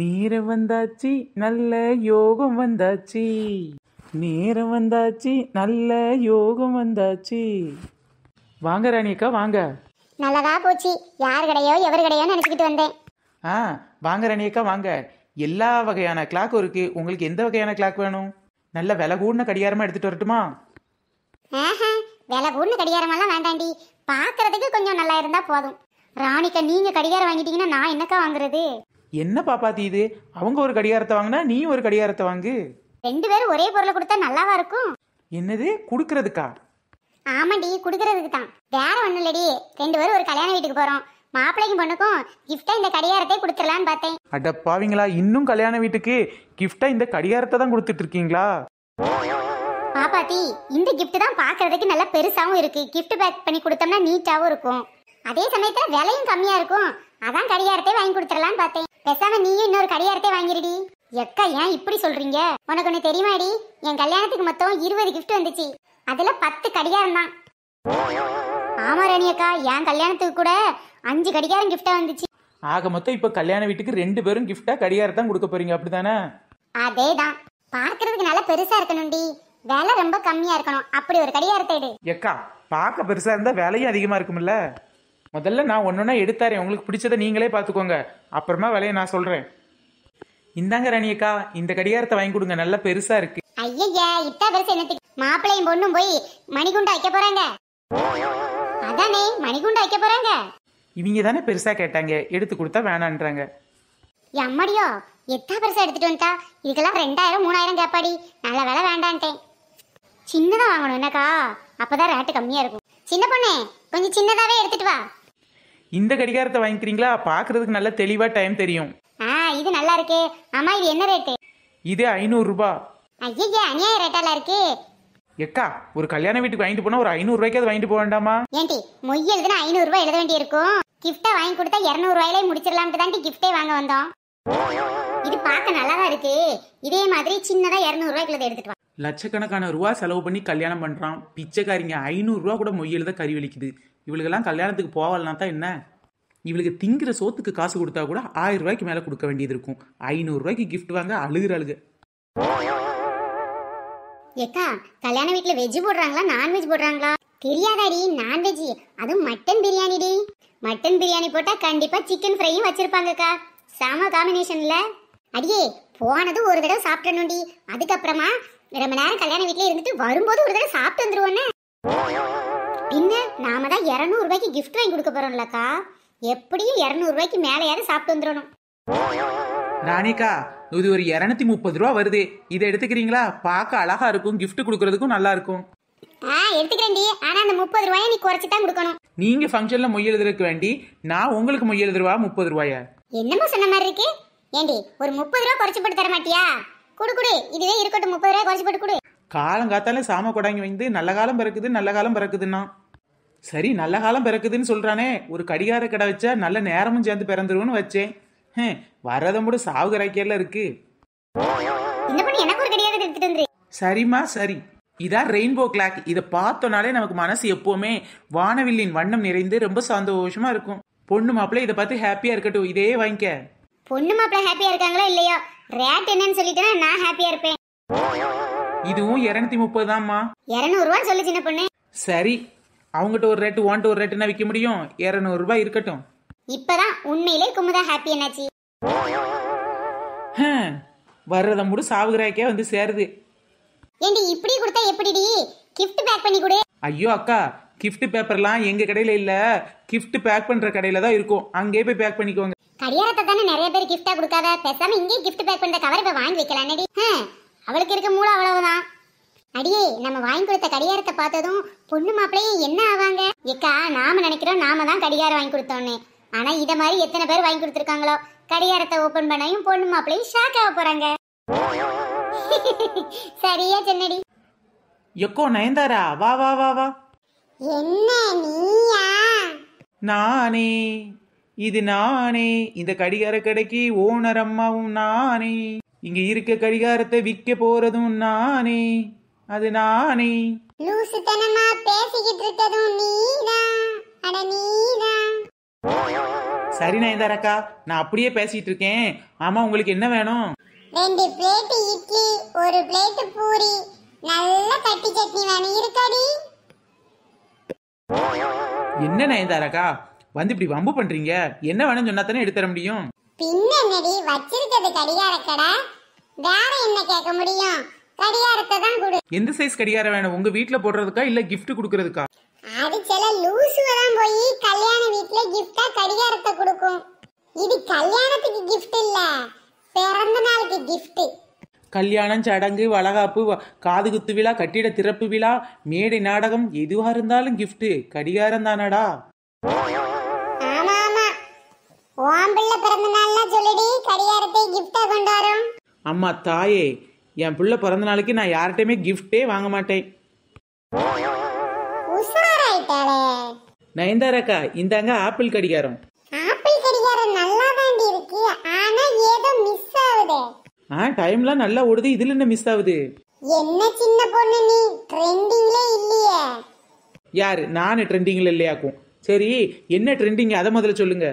நேரம் வந்தாச்சு நல்ல யோகம் வந்தாச்சு நேரம் வந்தாச்சு நல்ல யோகம் வந்தாச்சு வாங்க ராணிக்கா வாங்க நல்லதா போச்சு யார் கிடையோ எவர் கிடையோ நினச்சிக்கிட்டு வந்தேன் ஆ வாங்க ராணியக்கா வாங்க எல்லா வகையான கிளாக்கும் இருக்கு உங்களுக்கு எந்த வகையான கிளாக் வேணும் நல்ல விலை கூடின கடிகாரமா எடுத்துட்டு வரட்டுமா ஆஹா விலை கூடின கடிகாரமெல்லாம் வேண்டாண்டி பாக்குறதுக்கு கொஞ்சம் நல்லா இருந்தா போதும் ராணிக்கா நீங்க கடிகாரம் வாங்கிட்டீங்கன்னா நான் என்னக்கா வாங்குறது என்ன பாப்பாத்தி இது அவங்க ஒரு கடிகாரத்தை வாங்கினா நீ ஒரு கடிகாரத்தை வாங்கு ரெண்டு பேரும் ஒரே பொருளை கொடுத்தா நல்லாவா இருக்கும் என்னது குடுக்கறதுக்கா ஆமாடி குடுக்கறதுக்கு தான் வேற ஒண்ணும் இல்லடி ரெண்டு பேரும் ஒரு கல்யாண வீட்டுக்கு போறோம் மாப்பிள்ளைக்கும் பொண்ணுக்கும் கிஃப்டா இந்த கடிகாரத்தை கொடுத்துடலான்னு பார்த்தேன் அட பாவிங்களா இன்னும் கல்யாண வீட்டுக்கு கிஃப்டா இந்த கடிகாரத்தை தான் கொடுத்துட்டு இருக்கீங்களா பாப்பாத்தி இந்த gift தான் பார்க்கறதுக்கு நல்லா பெருசாவும் இருக்கு கிஃப்ட் பேக் பண்ணி கொடுத்தோம்னா நீட்டாவும் இருக்கும் அதே சமயத்துல விலையும் கம்மியா இருக்கும் அதான் கடிகாரத்தை வாங்கி கொடுத்துடலாம் பார்த்தேன் பேசாம நீயும் இன்னொரு கடிகாரத்தை வாங்கிருடி எக்கா ஏன் இப்படி சொல்றீங்க உனக்கு ஒண்ணு தெரியுமாடி என் கல்யாணத்துக்கு மொத்தம் இருபது கிஃப்ட் வந்துச்சு அதுல பத்து கடிகாரம் தான் ஆமா ரணி அக்கா என் கல்யாணத்துக்கு கூட அஞ்சு கடிகாரம் கிஃப்டா வந்துச்சு ஆக மொத்தம் இப்ப கல்யாண வீட்டுக்கு ரெண்டு பேரும் கிஃப்டா கடிகாரத்தான் கொடுக்க போறீங்க அப்படிதானே அதேதான் பார்க்கறதுக்கு நல்லா பெருசா இருக்கணும்டி வேலை ரொம்ப கம்மியா இருக்கணும் அப்படி ஒரு கடிகாரத்தை எடு எக்கா பார்க்க பெருசா இருந்தா விலையும் அதிகமா இருக்கும்ல முதல்ல நான் ஒன்றுனா எடுத்தாரேன் உங்களுக்கு பிடிச்சதை நீங்களே பார்த்துக்கோங்க அப்புறமா விலையை நான் சொல்கிறேன் இந்தாங்க ரணியக்கா இந்த கடிகாரத்தை வாங்கி கொடுங்க நல்லா பெருசா இருக்கு ஐயா இத்தா பெருசு என்னத்துக்கு மாப்பிள்ளையும் பொண்ணும் போய் மணிகுண்டா வைக்க போறாங்க அதானே மணிகுண்டா வைக்க போறாங்க இவங்க தானே பெருசா கேட்டாங்க எடுத்து கொடுத்தா வேணான்றாங்க அம்மாடியோ எத்தா பெருசா எடுத்துட்டு வந்தா இதுக்கெல்லாம் ரெண்டாயிரம் மூணாயிரம் கேப்பாடி நல்ல வேலை வேண்டான்ட்டேன் சின்னதா வாங்கணும் என்னக்கா அப்பதான் ரேட்டு கம்மியா இருக்கும் சின்ன பொண்ணு கொஞ்சம் சின்னதாவே எடுத்துட்டு வா இந்த கடிகாரத்தை வாங்கிக்கிறீங்களா பாக்குறதுக்கு நல்லா தெளிவா டைம் தெரியும் இது நல்லா இருக்கு ஆமா இது என்ன ரேட்டு இது ஐநூறுரூபா ஐயா அநியாய ரேட்டால இருக்கு எக்கா ஒரு கல்யாண வீட்டுக்கு வாங்கிட்டு போனா ஒரு ஐநூறு ரூபாய்க்கு வாங்கிட்டு போக வேண்டாமா ஏன்டி மொய் எழுதுனா ஐநூறு ரூபாய் எழுத வேண்டி இருக்கும் கிஃப்டா வாங்கி கொடுத்தா இருநூறு ரூபாயிலே முடிச்சிடலாம்ட்டு தான் கிஃப்டே வாங்க வந்தோம் இது பார்க்க நல்லா தான் இருக்கு இதே மாதிரி சின்னதா இருநூறு ரூபாய்க்கு எடுத்துட்டு வா லட்சக்கணக்கான ரூபா செலவு பண்ணி கல்யாணம் பண்றான் பிச்சைக்காரிங்க ஐநூறுரூவா கூட மொய் எழுத கறி வலிக்குது இவளுக்கெல்லாம் கல்யாணத்துக்கு போகலனா தான் என்ன இவளுக்கு திங்கிற சோத்துக்கு காசு கொடுத்தா கூட ஆயிரம் ரூபாய்க்கு மேலே கொடுக்க வேண்டியது இருக்கும் ஐநூறுரூவாய்க்கு கிஃப்ட் வாங்க அழுகுற அழுகு ஏக்கா கல்யாண வீட்டில் வெஜ் போடுறாங்களா நான்வெஜ் போடுறாங்களா தெரியாதாடி நான்வெஜ் அதுவும் மட்டன் பிரியாணிடி மட்டன் பிரியாணி போட்டால் கண்டிப்பாக சிக்கன் ஃப்ரையும் வச்சுருப்பாங்கக்கா செம காம்பினேஷனில் அடியே போனதும் ஒரு தடவை சாப்பிடணும்டி அதுக்கப்புறமா ரொம்ப நேரம் கல்யாண வீட்டில் இருந்துட்டு வரும்போது ஒரு தடவை சாப்பிட்டு வந்துருவோன்னே பின்ன நாம தான் கிஃப்ட் வாங்கி கொடுக்க போறோம்லக்கா எப்படியும் இரநூறுபாய்க்கு மேலேயாவது சாப்பிட்டு வந்துடணும் ராணிக்கா இது ஒரு இரநூத்தி முப்பது ரூபா வருது இதை எடுத்துக்கிறீங்களா பார்க்க அழகா இருக்கும் கிஃப்ட் கொடுக்கறதுக்கும் நல்லா இருக்கும் ஆ எடுத்துக்கிறேன்டி ஆனா அந்த முப்பது ரூபாயை நீ தான் நீங்க ஃபங்க்ஷன்ல மொய் எழுதுறதுக்கு வேண்டி நான் உங்களுக்கு மொய் முப்பது ரூபாயா சொன்ன மாதிரி ஏண்டி ஒரு முப்பது ரூபா குறைச்சி போட்டு தர மாட்டியா இருக்கட்டும் முப்பது ரூபாய் குறைச்சி போட்டு சாம கொடாங்கி வந்து நல்ல காலம் பிறக்குது நல்ல காலம் பிறக்குதுன்னா சரி நல்ல காலம் பிறக்குதுன்னு சொல்கிறானே ஒரு கடிகார கடை வச்சா நல்ல நேரமும் சேர்ந்து பிறந்துருவோன்னு வச்சேன் வர்றதை கூட சாவு கரைக்கையில் இருக்கு சரிம்மா சரி இதான் ரெயின்போ கிளாக் இதை பார்த்தோனாலே நமக்கு மனசு எப்போவுமே வானவில்லின் வண்ணம் நிறைந்து ரொம்ப சந்தோஷமா இருக்கும் பொண்ணு மாப்பிள்ள இதை பார்த்து ஹாப்பியா இருக்கட்டும் இதே வாங்கிக்க பொண்ணு மாப்பிள்ள ஹாப்பியா இருக்காங்களா இல்லையா என்னன்னு சொல்லிட்டேன்னா நான் ஹாப்பியா இருப்பேன் இதுவும் இருநூத்தி முப்பது தான்மா இருநூறு ரூபா சொல்லு சின்ன பொண்ணு சரி அவங்ககிட்ட ஒரு ரேட்டு ஓன்ட்டு ஒரு என்ன விற்க முடியும் இரநூறுபா இருக்கட்டும் இப்பதான் உண்மையிலே குமுதா ஹாப்பி என்னாச்சு வர்றத முடி சாவுகிறாய்க்கே வந்து சேருது ஏண்டி இப்படி கொடுத்தா எப்படிடி கிஃப்ட் பேக் பண்ணி கொடு ஐயோ அக்கா கிஃப்ட் பேப்பர்லாம் எங்க கடையில இல்ல கிஃப்ட் பேக் பண்ற கடையில தான் இருக்கும் அங்கேயே போய் பேக் பண்ணிக்கோங்க கரியாரத்தை தானே நிறைய பேர் கிஃப்டா கொடுக்காத பேசாம இங்கே கிஃப்ட் பேக் பண்ற கவர் இப்ப வாங்கி வைக்கலாம் அவளுக்கு இருக்க மூளை அவ்வளவுதான் அடியே நம்ம வாங்கி கொடுத்த கடிகாரத்தை பார்த்ததும் பொண்ணு மாப்பிள்ளையும் என்ன ஆவாங்க எக்கா நாம நினைக்கிறோம் நாம தான் கடிகாரம் வாங்கி கொடுத்தோம்னு ஆனா இத மாதிரி எத்தனை பேர் வாங்கி கொடுத்துருக்காங்களோ கடிகாரத்தை ஓபன் பண்ணையும் பொண்ணு மாப்பிள்ளையும் ஷாக் ஆக போறாங்க சரியா சென்னடி எக்கோ நயன்தாரா வா வா வா வா என்ன நீயா நானே இது நானே இந்த கடிகார கடைக்கு ஓனர் அம்மாவும் நானே இங்க இருக்க கடிகாரத்தை விற்க போறதும் நானே அது நானே லூசுத்தனமா பேசிக்கிட்டு இருக்கதும் நீதான் அட நீதான் சரி நயன்தாராக்கா நான் அப்படியே பேசிட்டு இருக்கேன் ஆமா உங்களுக்கு என்ன வேணும் ரெண்டு பிளேட் இட்லி ஒரு பிளேட் பூரி நல்ல கட்டி சட்னி வேணும் இருக்கடி என்ன நயன்தாராக்கா வந்து இப்படி வம்பு பண்றீங்க என்ன வேணும் சொன்னா தானே எடுத்து தர முடியும் பின்னடி வச்சிருக்கிறது கடிகார கடை வேற என்ன கேட்க முடியும் கடியாரத்தை தான் கொடு எந்த சைஸ் கடிகாரம் வேணும் உங்க வீட்ல போடுறதுக்கா இல்ல கிஃப்ட் குடுக்கறதுக்கா அது சில லூசுவெல்லாம் போய் கல்யாண வீட்ல கிஃப்டா கடியாரத்தை கொடுக்கும் இது கல்யாணத்துக்கு கிஃப்ட் இல்ல பிறந்த நாளுக்கு கிஃப்ட் கல்யாணம் சடங்கு வளகாப்பு காதுகுத்து விழா கட்டிட திறப்பு விழா மேடை நாடகம் எதுவா இருந்தாலும் கிஃப்ட் கடிகாரம் தானடா பிறந்த நாள்லாம் சொல்லிடி கடியாரத்தை gift-ஆ அம்மா தாயே என் பிள்ளை பிறந்த நாளைக்கு நான் யார்கிட்டயுமே கிஃப்டே வாங்க மாட்டேன் நயன்தாராக்கா இந்தாங்க ஆப்பிள் கடிகாரம் ஆப்பிள் கடிகாரம் நல்லா தாண்டி இருக்கு ஆனா ஏதோ மிஸ் ஆகுது ஆ டைம்லாம் நல்லா ஓடுது இதுல என்ன மிஸ் ஆகுது என்ன சின்ன பொண்ணு நீ ட்ரெண்டிங்லே இல்லையே யாரு நானு ட்ரெண்டிங்ல இல்லையாக்கும் சரி என்ன ட்ரெண்டிங் அத முதல்ல சொல்லுங்க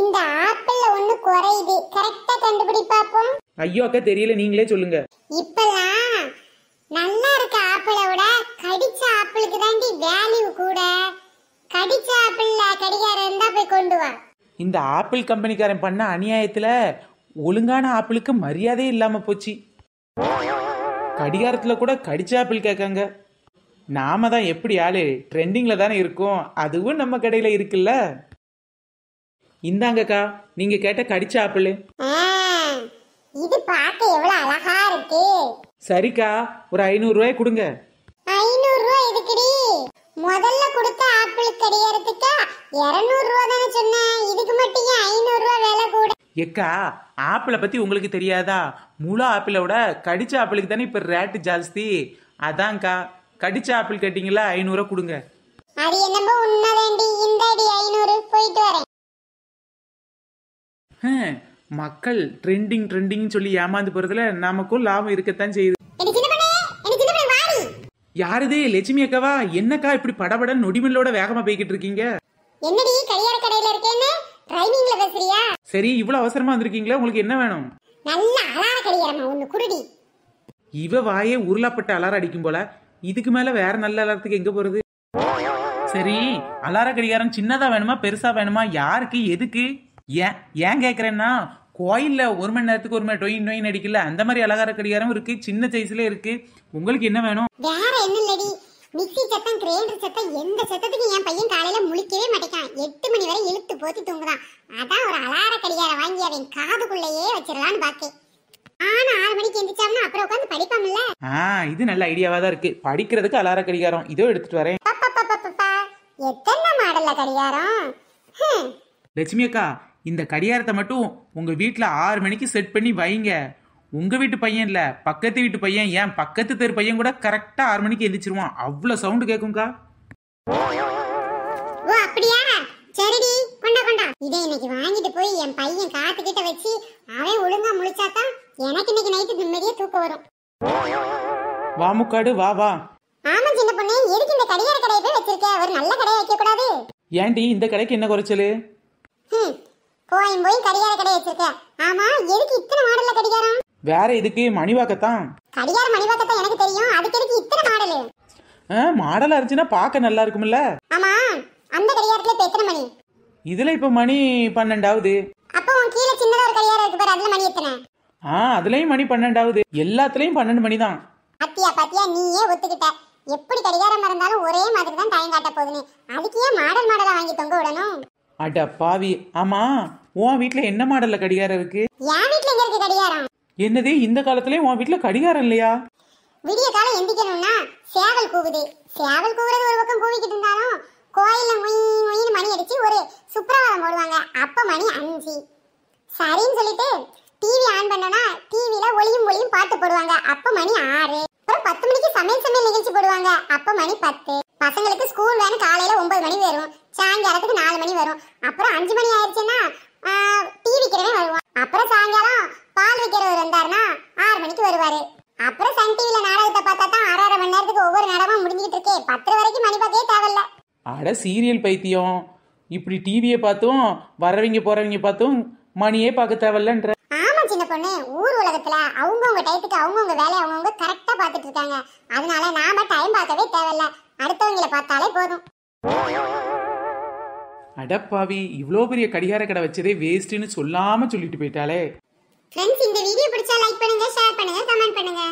இந்த ஆப்பிள்ல ஒண்ணு குறையுது கரெக்ட்டா கண்டுபிடி பாப்போம் ஐயோ அக்கா தெரியல நீங்களே சொல்லுங்க இப்பெல்லாம் நல்லா இருக்க ஆப்பிளை விட கடிச்ச ஆப்பிளுக்கு தாண்டி வேல்யூ கூட கடிச்ச கடிகாரம் இருந்தா போய் கொண்டு வா இந்த ஆப்பிள் கம்பெனிக்காரன் பண்ண அநியாயத்துல ஒழுங்கான ஆப்பிளுக்கு மரியாதையே இல்லாம போச்சு கடிகாரத்துல கூட கடிச்ச ஆப்பிள் கேட்காங்க நாம தான் எப்படி ஆளு ட்ரெண்டிங்ல தானே இருக்கும் அதுவும் நம்ம கடையில இருக்குல்ல இந்தாங்கக்கா நீங்க கேட்ட கடிச்ச ஆப்பிள் இது பார்க்க எவ்வளவு அழகா இருக்கு சரிக்கா ஒரு ஐநூறு ரூபாய் கொடுங்க ஐநூறு ரூபாய் எதுக்குடி முதல்ல கொடுத்த ஆப்பிள் கடிகாரத்துக்கு இருநூறு ரூபா தானே சொன்னேன் இதுக்கு மட்டும் ஐநூறு ரூபா விலை கூட எக்கா ஆப்பிளை பத்தி உங்களுக்கு தெரியாதா முழு ஆப்பிளை விட கடிச்ச ஆப்பிளுக்கு தானே இப்ப ரேட்டு ஜாஸ்தி அதான்க்கா கடிச்ச ஆப்பிள் கேட்டிங்களா ஐநூறு கொடுங்க அது என்னமோ உண்மை வேண்டி இந்த ஐநூறு போயிட்டு வரேன் மக்கள் ட்ரெண்டிங் ட்ரெண்டிங் சொல்லி ஏமாந்து போறதுல நமக்கும் லாபம் இருக்கத்தான் செய்யுது யாருதே லட்சுமி அக்காவா என்னக்கா இப்படி படபட நொடிமல்லோட வேகமா போய்கிட்டு இருக்கீங்க என்னடி கல்யாண கடையில இருக்கேன்னு டிரைவிங்ல பேசுறியா சரி இவ்வளவு அவசரமா வந்திருக்கீங்களா உங்களுக்கு என்ன வேணும் நல்ல அலார கடிகாரமா ஒன்னு குருடி இவ வாயே உருளாப்பட்ட அலாரம் அடிக்கும் போல இதுக்கு மேல வேற நல்ல அலாரத்துக்கு எங்க போறது சரி அலார கடிகாரம் சின்னதா வேணுமா பெருசா வேணுமா யாருக்கு எதுக்கு ஏன் ஏன் கேக்குறேன்னா கோயிலில் ஒரு மணி நேரத்துக்கு ஒரு மணி டொயின் டொயின் அடிக்கல அந்த மாதிரி அழகார கடிகாரம் இருக்கு சின்ன சைஸ்ல இருக்கு உங்களுக்கு என்ன வேணும் வேற என்ன இல்லடி சத்தம் கிரைண்டர் சத்தம் எந்த சத்தத்துக்கு என் பையன் காலையில முழிக்கவே மாட்டேக்கான் எட்டு மணி வரை இழுத்து போத்தி தூங்குதான் அதான் ஒரு அலார கடிகாரம் வாங்கி அவன் காதுக்குள்ளேயே வச்சிடலான்னு பார்த்தேன் ஆ இது நல்ல தான் படிக்கிறதுக்கு அலார கடிகாரம் இதோ வரேன் லட்சுமி அக்கா இந்த கடியாரத்தை மட்டும் உங்கள் வீட்டில் ஆறு மணிக்கு செட் பண்ணி வைங்க உங்கள் வீட்டு பையன் இல்லை பக்கத்து வீட்டு பையன் ஏன் பக்கத்து தெரு பையன் கூட கரெக்டாக ஆறு மணிக்கு எழுந்திரிச்சிருவான் அவ்வளோ சவுண்டு கேட்கும்க்கா ஓ அப்படியா சரிடி கொண்டா கொண்டா இதை இன்னைக்கு வாங்கிட்டு போய் என் பையன் காத்துக்கிட்ட வச்சு அவன் ஒழுங்கா முழிச்சாதான் எனக்கு இன்னைக்கு நைட்டு நிம்மதியா தூக்கம் வரும் முக்காடு வா வா ஆமா சின்ன பொண்ணு எதுக்கு இந்த கடிகார கடையை போய் வச்சிருக்க ஒரு நல்ல கடையை வைக்க கூடாது ஏன்டி இந்த கடைக்கு என்ன குறைச்சலு போயும் போய் கடிகார கடை வச்சிருக்க ஆமா எதுக்கு இத்தனை மாடல்ல கடிகாரம் வேற எதுக்கு மணிவாக்கத்தான் கடிகார மணிவாக்கத்தான் எனக்கு தெரியும் அதுக்கு எதுக்கு இத்தனை மாடலு மாடலா இருந்துச்சுன்னா பார்க்க நல்லா இருக்கும்ல ஆமா அந்த கடிகாரத்துல இப்ப எத்தனை மணி இதுல இப்ப மணி பன்னெண்டாவது அப்ப உன் கீழே சின்னதா ஒரு கடிகாரம் இருக்கு பாரு அதுல மணி எத்தனை ஆ அதுலயும் மணி பன்னெண்டாவது எல்லாத்துலயும் பன்னெண்டு மணி தான் அத்தியா பாத்தியா நீயே ஒத்துக்கிட்ட எப்படி கடிகாரம் இருந்தாலும் ஒரே மாதிரி தான் டைம் காட்ட போகுதுன்னு அதுக்கு ஏன் மாடல் மாடலா வாங்கி தொங்க விடணும் அட பாவி ஆமா உன் வீட்ல என்ன மாடல்ல கடிகாரம் இருக்கு என் வீட்ல எங்க இருக்கு என்னது இந்த காலத்துல உன் வீட்ல கடிகாரம் இல்லையா விடிய காலம் எந்திக்கணும்னா சேவல் கூவுது சேவல் கூவுறது ஒரு பக்கம் கூவிக்கிட்டு இருந்தாலும் கோயில்ல மொய் மொயின்னு மணி அடிச்சு ஒரு சுப்பிரவாதம் போடுவாங்க அப்ப மணி அஞ்சு சரின்னு சொல்லிட்டு டிவி ஆன் பண்ணோம்னா டிவில ஒளியும் ஒளியும் பாட்டு போடுவாங்க அப்ப மணி ஆறு அப்புறம் பத்து மணிக்கு சமையல் சமையல் நிகழ்ச்சி போடுவாங்க அப்ப மணி பத்து பசங்களுக்கு ஸ்கூல் வேணும் காலையில ஒன்பது மணி வரும் சாயங்காலத்துக்கு நாலு மணி வரும் அப்புறம் அஞ்சு மணி ஆயிடுச்சுன்னா டீ விற்கிறவன் வருவான் அப்புறம் சாயங்காலம் பால் விற்கிறவர் வந்தாருன்னா ஆறு மணிக்கு வருவாரு அப்புறம் சன் டிவில நாடகத்தை பார்த்தா தான் அரை அரை மணி நேரத்துக்கு ஒவ்வொரு நாடகமும் முடிஞ்சிட்டு இருக்கே பத்து வரைக்கும் மணி பார்க்கவே தேவையில்ல அட சீரியல் பைத்தியம் இப்படி டிவியை பார்த்தும் வரவங்க போறவங்க பார்த்தும் மணியே பார்க்க தேவையில்லன்ற ஆமா சின்ன பொண்ணு ஊர் உலகத்துல அவங்கவுங்க டைத்துக்கு அவங்கவுங்க வேலையை அவங்கவுங்க கரெக்டா பார்த்துட்டு இருக்காங்க அதனால நாம டைம் பார்க்கவே தேவையில்ல அடுத்தவங்களை பார்த்தாலே போதும் அடப்பாவி இவ்வளோ பெரிய கடிகார கடை வச்சதே வேஸ்ட்னு சொல்லாம சொல்லிட்டு போயிட்டாலே फ्रेंड्स இந்த வீடியோ பிடிச்சா லைக் பண்ணுங்க ஷேர் பண்ணுங்க கமெண்ட் பண்ணுங்க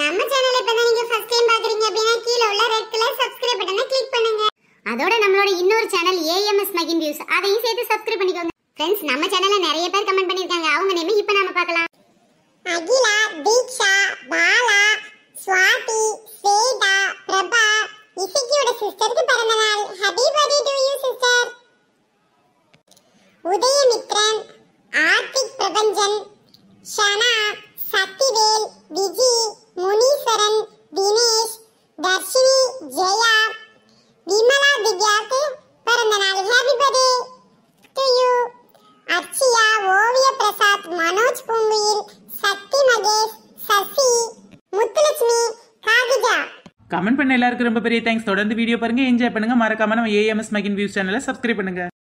நம்ம சேனலை இப்ப நீங்க ஃபர்ஸ்ட் டைம் பாக்குறீங்க அப்படினா கீழ உள்ள ரெட் கலர் சப்ஸ்கிரைப் பட்டனை கிளிக் பண்ணுங்க அதோட நம்மளோட இன்னொரு சேனல் AMS மகின் வியூஸ் அதையும் சேர்த்து சப்ஸ்கிரைப் பண்ணிக்கோங்க ஃப்ரெண்ட்ஸ் நம்ம சேனல்ல நிறைய பேர் கமெண்ட் பண்ணிருக்காங்க அவங்க நேம் இப்ப நாம ஜெயா விமலா திவ்யாக்கு பிறந்த நாள் happy birthday to you Archiya Oviya Prasad Manoj Poonguyil Sakthi Mahesh Sasi Muthulakshmi Kakija comment பண்ண எல்லாருக்கும் ரொம்ப பெரிய தேங்க்ஸ் தொடர்ந்து வீடியோ பாருங்க என்ஜாய் பண்ணுங்க மறக்காம நம்ம ஏஎம்எஸ் மகின் வியூஸ் சேனலை சப்ஸ்கிரைப் பண்ணுங்க